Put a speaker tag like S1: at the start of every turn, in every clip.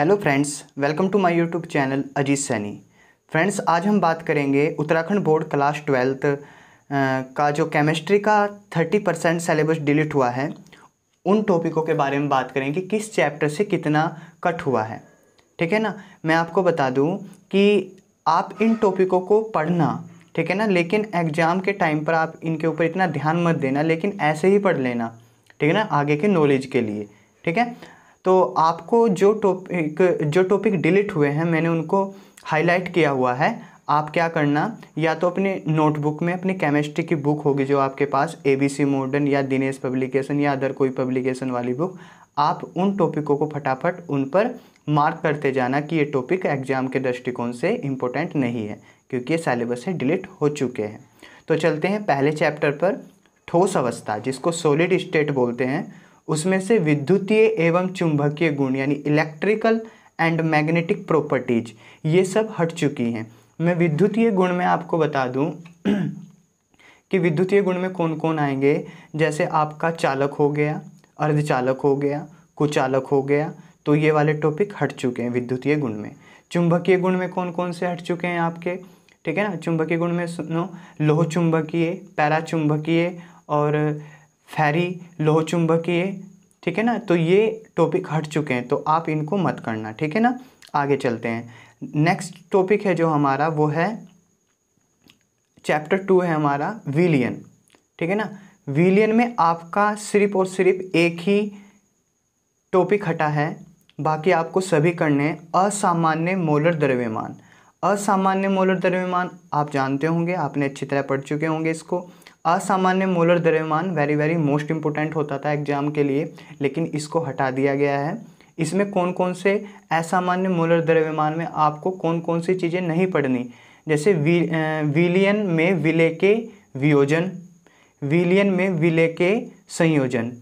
S1: hello friends welcome to my YouTube channel Ajeet Saini friends आज हम बात करेंगे उत्तराखंड बोर्ड क्लास ट्वेल्थ का जो केमिस्ट्री का थर्टी परसेंट सेलेबस डिलीट हुआ है उन टॉपिकों के बारे में बात करेंगे कि किस चैप्टर से कितना कट हुआ है ठीक है ना मैं आपको बता दूं कि आप इन टॉपिकों को पढ़ना ठीक है ना लेकिन एग्ज़ाम के टाइम पर आप इनके ऊपर इतना ध्यान मत देना लेकिन ऐसे ही पढ़ लेना ठीक है ना आगे के नॉलेज के लिए ठीक है तो आपको जो टॉपिक जो टॉपिक डिलीट हुए हैं मैंने उनको हाईलाइट किया हुआ है आप क्या करना या तो अपने नोटबुक में अपनी केमिस्ट्री की बुक होगी जो आपके पास ए बी सी मॉडर्न या दिनेश पब्लिकेशन या अदर कोई पब्लिकेशन वाली बुक आप उन टॉपिकों को फटाफट उन पर मार्क करते जाना कि ये टॉपिक एग्जाम के दृष्टिकोण से इम्पोर्टेंट नहीं है क्योंकि ये सेलेबस से डिलीट हो चुके हैं तो चलते हैं पहले चैप्टर पर ठोस अवस्था जिसको सॉलिड स्टेट बोलते हैं उसमें से विद्युतीय एवं चुंबकीय गुण यानी इलेक्ट्रिकल एंड मैग्नेटिक प्रॉपर्टीज ये सब हट चुकी हैं मैं विद्युतीय गुण में आपको बता दूं कि विद्युतीय गुण में कौन कौन आएंगे जैसे आपका चालक हो गया अर्धचालक हो गया कुचालक हो गया तो ये वाले टॉपिक हट चुके हैं विद्युतीय गुण में चुंबकीय गुण में कौन कौन से हट चुके हैं आपके ठीक है ना चुंबकीय गुण में सुनो लोह चुंबकीय पैरा चुंबकीय और फैरी लोह चुंबकीय ठीक है ना तो ये टॉपिक हट चुके हैं तो आप इनको मत करना ठीक है ना आगे चलते हैं नेक्स्ट टॉपिक है जो हमारा वो है चैप्टर टू है हमारा विलियन ठीक है ना विलियन में आपका सिर्फ और सिर्फ एक ही टॉपिक हटा है बाकी आपको सभी करने हैं असामान्य मोलर द्रव्यमान असामान्य मोलर द्रव्यमान आप जानते होंगे आपने अच्छी तरह पढ़ चुके होंगे इसको असामान्य मोलर द्रव्यमान वेरी वेरी मोस्ट इंपोर्टेंट होता था एग्जाम के लिए लेकिन इसको हटा दिया गया है इसमें कौन कौन से असामान्य मोलर द्रव्यमान में आपको कौन कौन सी चीज़ें नहीं पढ़नी जैसे वी विलियन में विले के वियोजन विलियन में विले के संयोजन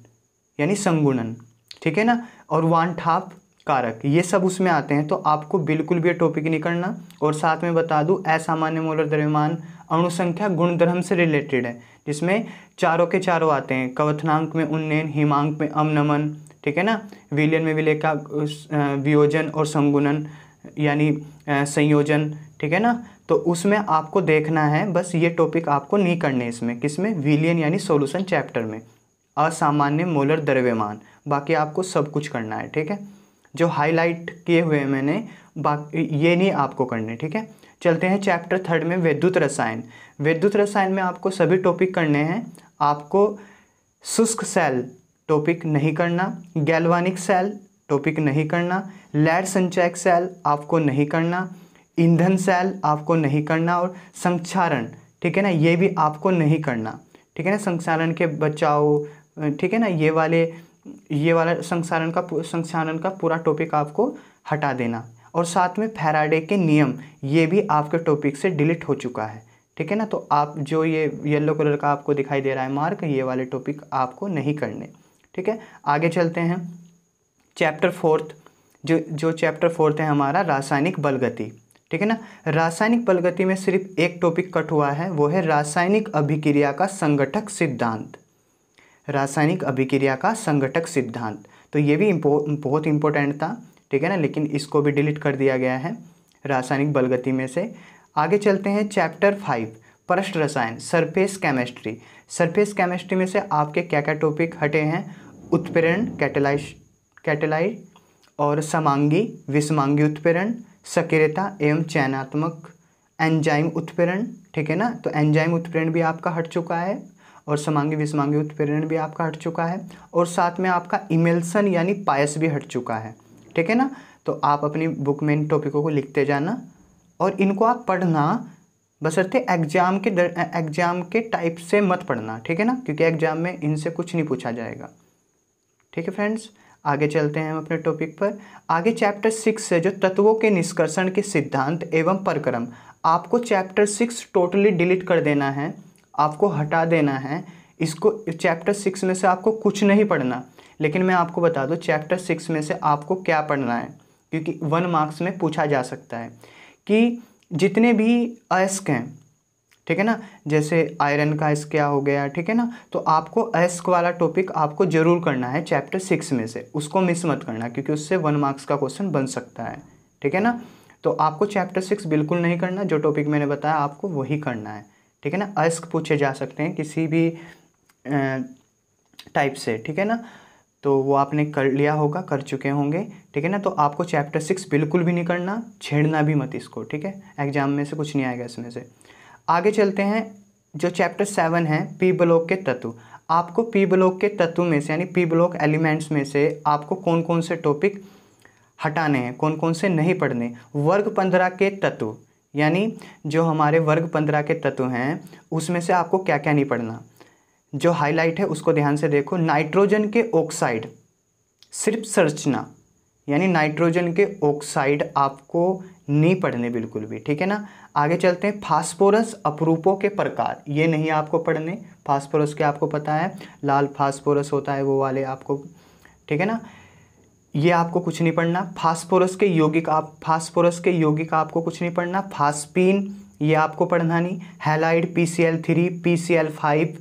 S1: यानी संगुणन ठीक है ना और वान ठाप कारक ये सब उसमें आते हैं तो आपको बिल्कुल भी टॉपिक नहीं करना और साथ में बता दूँ असामान्य मोलर द्रव्यमान अणुसंख्या गुणधर्म से रिलेटेड है जिसमें चारों के चारों आते हैं कवथनांक में उन्नयन हिमांक में अमनमन ठीक है ना विलयन में विलय का वियोजन और संगुणन यानी संयोजन ठीक है ना तो उसमें आपको देखना है बस ये टॉपिक आपको नहीं करने इसमें किसमें विलियन यानी सोल्यूशन चैप्टर में असामान्य मोलर द्रव्यमान बाकी आपको सब कुछ करना है ठीक है जो हाईलाइट किए हुए हैं मैंने बाकी ये नहीं आपको करने ठीक है चलते हैं चैप्टर थर्ड में वैद्युत रसायन वैद्युत रसायन में आपको सभी टॉपिक करने हैं आपको शुष्क सेल टॉपिक नहीं करना गैल्वानिक सेल टॉपिक नहीं करना लैड संचयक सेल आपको नहीं करना ईंधन सेल आपको नहीं करना और संक्षारण ठीक है ना ये भी आपको नहीं करना ठीक है ना संक्षारण के बचाव ठीक है ना ये वाले ये वाला संसारण का संसारण का पूरा टॉपिक आपको हटा देना और साथ में फैराडे के नियम ये भी आपके टॉपिक से डिलीट हो चुका है ठीक है ना तो आप जो ये येलो कलर का आपको दिखाई दे रहा है मार्क ये वाले टॉपिक आपको नहीं करने ठीक है आगे चलते हैं चैप्टर फोर्थ जो जो चैप्टर फोर्थ है हमारा रासायनिक बलगति ठीक है ना रासायनिक बलगति में सिर्फ एक टॉपिक कट हुआ है वो है रासायनिक अभिक्रिया का संगठक सिद्धांत रासायनिक अभिक्रिया का संगठक सिद्धांत तो ये भी इम्पो, बहुत इम्पोर्टेंट था ठीक है ना लेकिन इसको भी डिलीट कर दिया गया है रासायनिक बलगति में से आगे चलते हैं चैप्टर फाइव परस्ट रसायन सरफेस केमिस्ट्री सरफेस केमिस्ट्री में से आपके क्या क्या टॉपिक हटे हैं उत्प्रेरण कैटेलाइश कैटेलाइट और समांगी विषमांगी उत्प्रेरण सक्रियता एवं चयनात्मक एंजाइम उत्प्रेरण ठीक है ना तो एंजाइम उत्प्रेरण भी आपका हट चुका है और समांगी विषमांगी उत्पीड़न भी आपका हट चुका है और साथ में आपका इमेल्सन यानी पायस भी हट चुका है ठीक है ना तो आप अपनी बुक में इन टॉपिकों को लिखते जाना और इनको आप पढ़ना बसरते एग्जाम के एग्जाम के टाइप से मत पढ़ना ठीक है ना क्योंकि एग्जाम में इनसे कुछ नहीं पूछा जाएगा ठीक है फ्रेंड्स आगे चलते हैं हम अपने टॉपिक पर आगे चैप्टर सिक्स से जो तत्वों के निष्कर्षण के सिद्धांत एवं परक्रम आपको चैप्टर सिक्स टोटली डिलीट कर देना है आपको हटा देना है इसको चैप्टर सिक्स में से आपको कुछ नहीं पढ़ना लेकिन मैं आपको बता दूँ चैप्टर सिक्स में से आपको क्या पढ़ना है क्योंकि वन मार्क्स में पूछा जा सकता है कि जितने भी अयस्क हैं ठीक है ना जैसे आयरन का अयस्क क्या हो गया ठीक है ना तो आपको अयस्क वाला टॉपिक आपको जरूर करना है चैप्टर सिक्स में से उसको मिस मत करना क्योंकि उससे वन मार्क्स का क्वेश्चन बन सकता है ठीक है ना तो आपको चैप्टर सिक्स बिल्कुल नहीं करना जो टॉपिक मैंने बताया आपको वही करना है ठीक है ना अस्क पूछे जा सकते हैं किसी भी टाइप से ठीक है ना तो वो आपने कर लिया होगा कर चुके होंगे ठीक है ना तो आपको चैप्टर सिक्स बिल्कुल भी नहीं करना छेड़ना भी मत इसको ठीक है एग्जाम में से कुछ नहीं आएगा इसमें से आगे चलते हैं जो चैप्टर सेवन है पी ब्लॉक के तत्व आपको पी ब्लॉक के तत्व में से यानी पी ब्लॉक एलिमेंट्स में से आपको कौन कौन से टॉपिक हटाने हैं कौन कौन से नहीं पढ़ने वर्ग पंद्रह के तत्व यानी जो हमारे वर्ग पंद्रह के तत्व हैं उसमें से आपको क्या क्या नहीं पढ़ना जो हाईलाइट है उसको ध्यान से देखो नाइट्रोजन के ऑक्साइड सिर्फ संरचना यानी नाइट्रोजन के ऑक्साइड आपको नहीं पढ़ने बिल्कुल भी ठीक है ना आगे चलते हैं फास्फोरस अपरूपों के प्रकार ये नहीं आपको पढ़ने फास्फोरस के आपको पता है लाल फास्फोरस होता है वो वाले आपको ठीक है ना ये आपको कुछ नहीं पढ़ना फास्फोरस के यौगिक आप फास्फोरस के यौगिक आपको कुछ नहीं पढ़ना फास्पीन ये आपको पढ़ना नहीं halide P C L three P C L five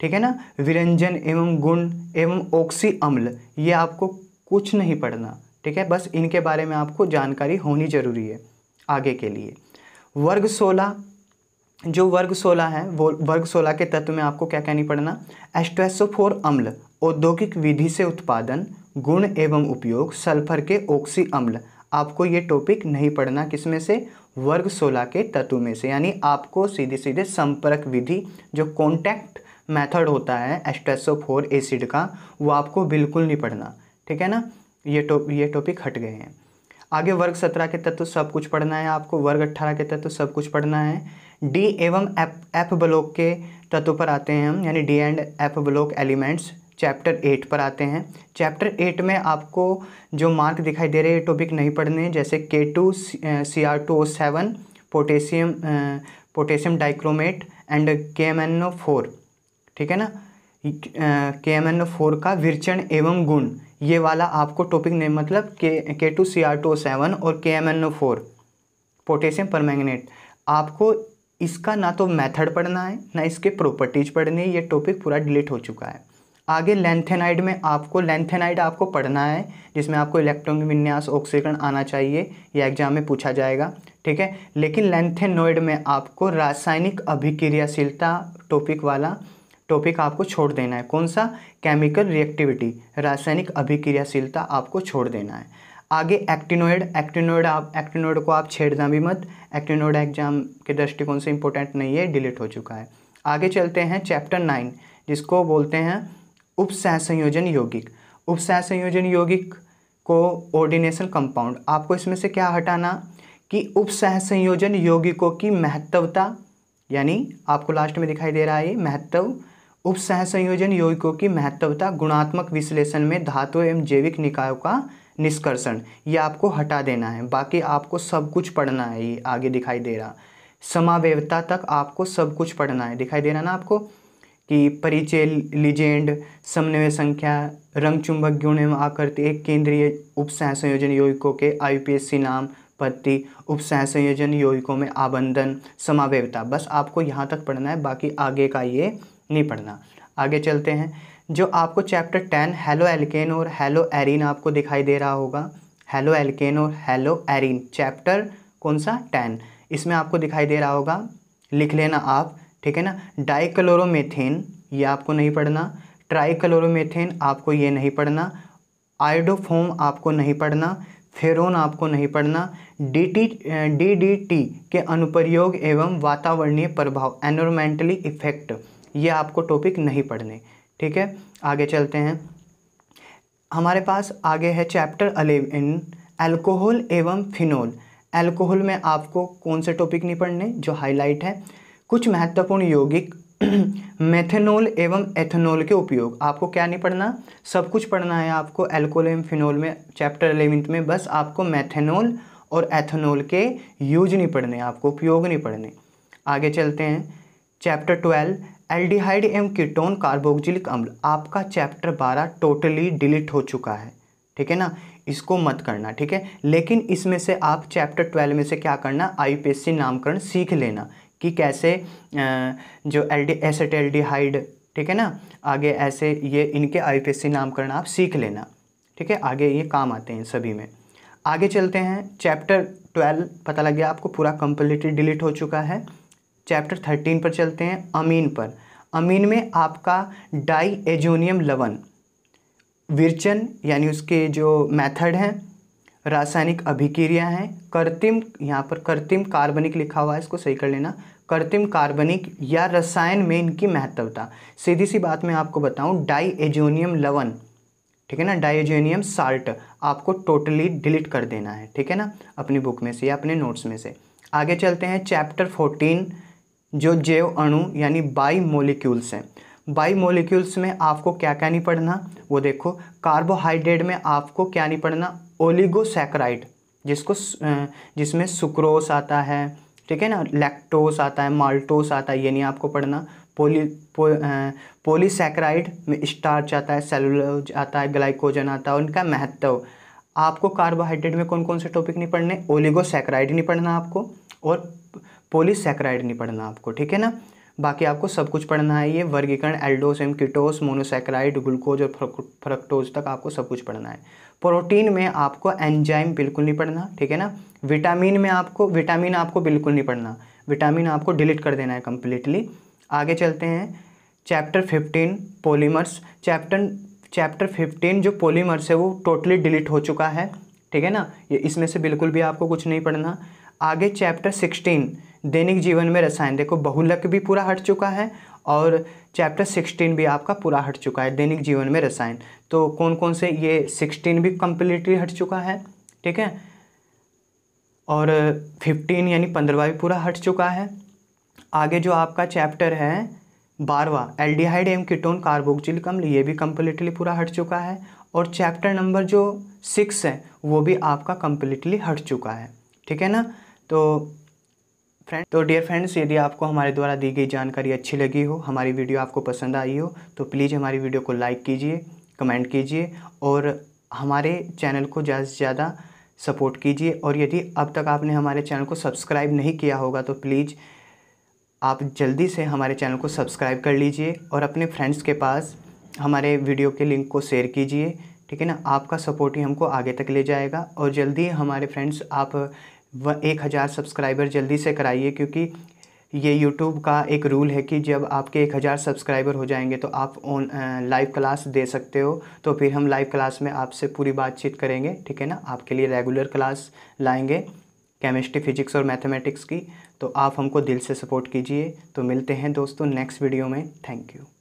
S1: ठीक है ना विरंजन एवं गुण एवं ऑक्सी अम्ल ये आपको कुछ नहीं पढ़ना ठीक है बस इनके बारे में आपको जानकारी होनी जरूरी है आगे के लिए वर्ग सोलह जो वर्ग सोलह है वो वर्ग सोलह के तत्व में आपको क्या क्या नहीं पढ़ना एस्ट्रेसोफोर अम्ल औद्योगिक विधि से उत्पादन गुण एवं उपयोग सल्फर के ऑक्सी अम्ल आपको ये टॉपिक नहीं पढ़ना किसमें से वर्ग सोलह के तत्व में से यानी आपको सीधे सीधे संपर्क विधि जो कॉन्टैक्ट मेथड होता है एस्ट्रेसो फोर एसिड का वो आपको बिल्कुल नहीं पढ़ना ठीक है ना ये टॉप ये टॉपिक हट गए हैं आगे वर्ग सत्रह के तत्व सब कुछ पढ़ना है आपको वर्ग अट्ठारह के तत्व सब कुछ पढ़ना है डी एवं एफ एफ ब्लॉक के तत्व पर आते हैं हम यानी D and F block elements chapter eight पर आते हैं चैप्टर एट में आपको जो मार्क दिखाई दे रहे हैं टॉपिक नहीं पढ़ने हैं जैसे K two C R two O seven potassium potassium dichromate and K M N O four ठीक है ना के एम एन ओ फोर का विरचन एवं गुण ये वाला आपको टॉपिक नहीं मतलब के K two C R two O seven और K M N O four potassium permanganate आपको इसका ना तो मेथड पढ़ना है ना इसके प्रॉपर्टीज पढ़नी है ये टॉपिक पूरा डिलीट हो चुका है आगे लेंथेनाइड में आपको लेंथेनाइड आपको पढ़ना है जिसमें आपको इलेक्ट्रॉन विन्यास ऑक्सीकरण आना चाहिए यह एग्जाम में पूछा जाएगा ठीक है लेकिन लेंथेनोइड में आपको रासायनिक अभिक्रियाशीलता टॉपिक वाला टॉपिक आपको छोड़ देना है कौन सा केमिकल रिएक्टिविटी रासायनिक अभिक्रियाशीलता आपको छोड़ देना है आगे एक्टिनोइड एक्टिनोइड आप एक्टिनोइड को आप छेड़ना भी मत एक्टिनोइड एग्जाम के दृष्टिकोण से इंपॉर्टेंट नहीं है डिलीट हो चुका है आगे चलते हैं चैप्टर नाइन जिसको बोलते हैं उपसह संयोजन यौगिक उपसह संयोजन यौगिक को ऑर्डिनेशन कंपाउंड आपको इसमें से क्या हटाना कि उपसह संयोजन यौगिकों की महत्वता यानी आपको लास्ट में दिखाई दे रहा है ये महत्व उपसह संयोजन यौगिकों की महत्वता गुणात्मक विश्लेषण में धातु एवं जैविक निकायों का निष्कर्षण ये आपको हटा देना है बाकी आपको सब कुछ पढ़ना है ये आगे दिखाई दे रहा समावेवता तक आपको सब कुछ पढ़ना है दिखाई दे रहा ना आपको कि परिचय लिजेंड समन्वय संख्या रंग चुंबक गुण एवं आकृति एक केंद्रीय उप संयोजन यौगिकों के आईपीएससी नाम पत्ती उप संयोजन यौगिकों में आबंधन समावेवता बस आपको यहाँ तक पढ़ना है बाकी आगे का ये नहीं पढ़ना आगे चलते हैं जो आपको चैप्टर टेन हेलो एल्केन और हेलो एरिन आपको दिखाई दे रहा होगा हेलो एल्केन और हेलो एरिन चैप्टर कौन सा टेन इसमें आपको दिखाई दे रहा होगा लिख लेना आप ठीक है ना डाइक्लोरोमेथेन ये आपको नहीं पढ़ना ट्राइक्लोरोमेथेन आपको ये नहीं पढ़ना आइडोफोम आपको नहीं पढ़ना फेरोन आपको नहीं पढ़ना D T D D T के अनुप्रयोग एवं वातावरणीय प्रभाव एनवायरमेंटली इफेक्ट ये आपको टॉपिक नहीं पढ़ने ठीक है आगे चलते हैं हमारे पास आगे है चैप्टर अलेवन अल्कोहल एवं फिनोल अल्कोहल में आपको कौन से टॉपिक नहीं पढ़ने जो हाईलाइट है कुछ महत्वपूर्ण यौगिक मेथेनॉल एवं एथेनॉल के उपयोग आपको क्या नहीं पढ़ना सब कुछ पढ़ना है आपको एल्कोल एवं फिनोल में चैप्टर एलेवेंथ में बस आपको मेथेनॉल और एथेनॉल के यूज नहीं पढ़ने आपको उपयोग नहीं पढ़ने आगे चलते हैं चैप्टर ट्वेल्व एल्डिहाइड एवं कीटोन कार्बोक्जिलिक अम्ल आपका चैप्टर बारह टोटली डिलीट हो चुका है ठीक है ना इसको मत करना ठीक है लेकिन इसमें से आप चैप्टर ट्वेल्व में से क्या करना आई नामकरण सीख लेना कि कैसे जो aldehyde aldehyde ठीक है ना आगे ऐसे ये इनके आई नामकरण आप सीख लेना ठीक है आगे ये काम आते हैं सभी में आगे चलते हैं चैप्टर ट्वेल्व पता लग गया आपको पूरा कंप्लीटली डिलीट हो चुका है चैप्टर थर्टीन पर चलते हैं अमीन पर अमीन में आपका डाई एजोनियम लवन विरचन यानी उसके जो मेथड हैं रासायनिक अभिक्रिया है कृत्रिम यहाँ पर कृत्रिम कार्बनिक लिखा हुआ है इसको सही कर लेना कृत्रिम कार्बनिक या रसायन में इनकी महत्वता सीधी सी बात मैं आपको बताऊं एजोनियम लवन ठीक है ना डाईएजोनियम साल्ट आपको टोटली डिलीट कर देना है ठीक है ना अपनी बुक में से या अपने नोट्स में से आगे चलते हैं चैप्टर फोर्टीन जो जैव अणु यानी बाई मोलिक्यूल्स हैं बाई मोलिक्यूल्स में आपको क्या क्या नहीं पढ़ना वो देखो कार्बोहाइड्रेट में आपको क्या नहीं पढ़ना ओलिगोसैक्राइड जिसको जिसमें सुक्रोस आता है ठीक है ना लैक्टोस आता है माल्टोस आता है ये नहीं आपको पढ़ना पोली पो, पोलीसैक्राइड में स्टार्च आता है सेलुलोज आता है ग्लाइकोजन आता है उनका महत्व आपको कार्बोहाइड्रेट में कौन कौन से टॉपिक नहीं पढ़ने ओलिगोसैक्राइड नहीं पढ़ना आपको और पोलीसैक्राइड नहीं पढ़ना आपको ठीक है ना बाकी आपको सब कुछ पढ़ना है ये वर्गीकरण एल्डोस एम किटोस मोनोसैक्राइड ग्लूकोज और फ्रक्टोज तक आपको सब कुछ पढ़ना है प्रोटीन में आपको एंजाइम बिल्कुल नहीं पढ़ना ठीक है ना विटामिन में आपको विटामिन आपको बिल्कुल नहीं पढ़ना विटामिन आपको डिलीट कर देना है कम्प्लीटली आगे चलते हैं chapter fifteen polymers chapter chapter fifteen जो पोलीमर्स है वो टोटली डिलीट हो चुका है ठीक है ना ये इसमें से बिल्कुल भी आपको कुछ नहीं पढ़ना आगे चैप्टर सिक्सटीन दैनिक जीवन में रसायन देखो बहुलक भी पूरा हट चुका है और चैप्टर सिक्सटीन भी आपका पूरा हट चुका है दैनिक जीवन में रसायन तो कौन कौन से ये सिक्सटीन भी कम्प्लीटली हट चुका है ठीक है और फिफ्टीन यानी पंद्रवा भी पूरा हट चुका है आगे जो आपका चैप्टर है बारवा एल्डिहाइड एम कीटोन कार्बोक्जिल कम ये भी कम्प्लीटली पूरा हट चुका है और चैप्टर नंबर जो सिक्स है वो भी आपका कम्प्लीटली हट चुका है ठीक है ना तो फ्रेंड तो डियर फ्रेंड्स यदि आपको हमारे द्वारा दी गई जानकारी अच्छी लगी हो हमारी वीडियो आपको पसंद आई हो तो प्लीज़ हमारी वीडियो को लाइक कीजिए कमेंट कीजिए और हमारे चैनल को ज़्यादा से ज़्यादा सपोर्ट कीजिए और यदि अब तक आपने हमारे चैनल को सब्सक्राइब नहीं किया होगा तो प्लीज़ आप जल्दी से हमारे चैनल को सब्सक्राइब कर लीजिए और अपने फ्रेंड्स के पास हमारे वीडियो के लिंक को शेयर कीजिए ठीक है ना आपका सपोर्ट ही हमको आगे तक ले जाएगा और जल्दी हमारे फ्रेंड्स आप वह एक हज़ार सब्सक्राइबर जल्दी से कराइए क्योंकि ये यूट्यूब का एक रूल है कि जब आपके एक हज़ार सब्सक्राइबर हो जाएंगे तो आप ऑन लाइव क्लास दे सकते हो तो फिर हम लाइव क्लास में आपसे पूरी बातचीत करेंगे ठीक है ना आपके लिए रेगुलर क्लास लाएंगे केमिस्ट्री फिजिक्स और मैथमेटिक्स की तो आप हमको दिल से सपोर्ट कीजिए तो मिलते हैं दोस्तों नेक्स्ट वीडियो में थैंक यू